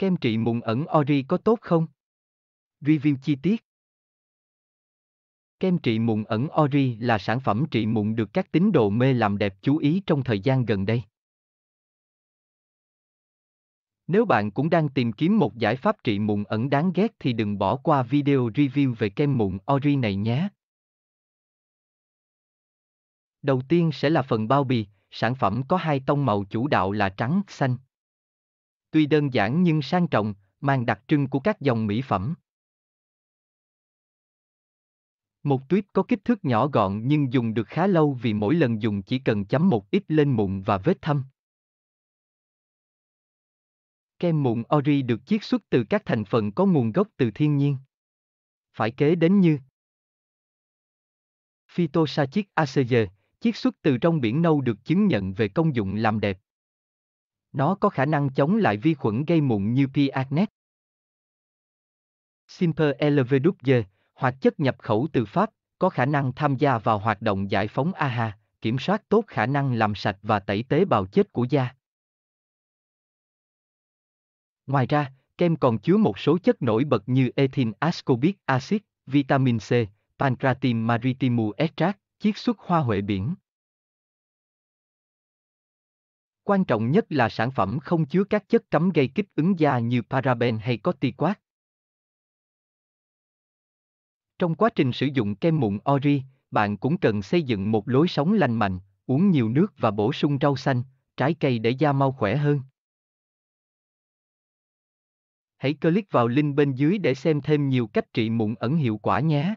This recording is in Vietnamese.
Kem trị mụn ẩn Ori có tốt không? Review chi tiết Kem trị mụn ẩn Ori là sản phẩm trị mụn được các tín đồ mê làm đẹp chú ý trong thời gian gần đây. Nếu bạn cũng đang tìm kiếm một giải pháp trị mụn ẩn đáng ghét thì đừng bỏ qua video review về kem mụn Ori này nhé. Đầu tiên sẽ là phần bao bì, sản phẩm có hai tông màu chủ đạo là trắng, xanh tuy đơn giản nhưng sang trọng, mang đặc trưng của các dòng mỹ phẩm. Một tuyếp có kích thước nhỏ gọn nhưng dùng được khá lâu vì mỗi lần dùng chỉ cần chấm một ít lên mụn và vết thâm. Kem mụn Ori được chiết xuất từ các thành phần có nguồn gốc từ thiên nhiên. Phải kế đến như Phytosachic ACG, chiết xuất từ trong biển nâu được chứng nhận về công dụng làm đẹp. Nó có khả năng chống lại vi khuẩn gây mụn như P. acnes. Simper LVWG, hoạt chất nhập khẩu từ Pháp, có khả năng tham gia vào hoạt động giải phóng AHA, kiểm soát tốt khả năng làm sạch và tẩy tế bào chết của da. Ngoài ra, kem còn chứa một số chất nổi bật như ethyl ascorbic acid, vitamin C, pancratin maritimum extract, chiết xuất hoa huệ biển. Quan trọng nhất là sản phẩm không chứa các chất cấm gây kích ứng da như paraben hay corticoid. Trong quá trình sử dụng kem mụn Ori, bạn cũng cần xây dựng một lối sống lành mạnh, uống nhiều nước và bổ sung rau xanh, trái cây để da mau khỏe hơn. Hãy click vào link bên dưới để xem thêm nhiều cách trị mụn ẩn hiệu quả nhé.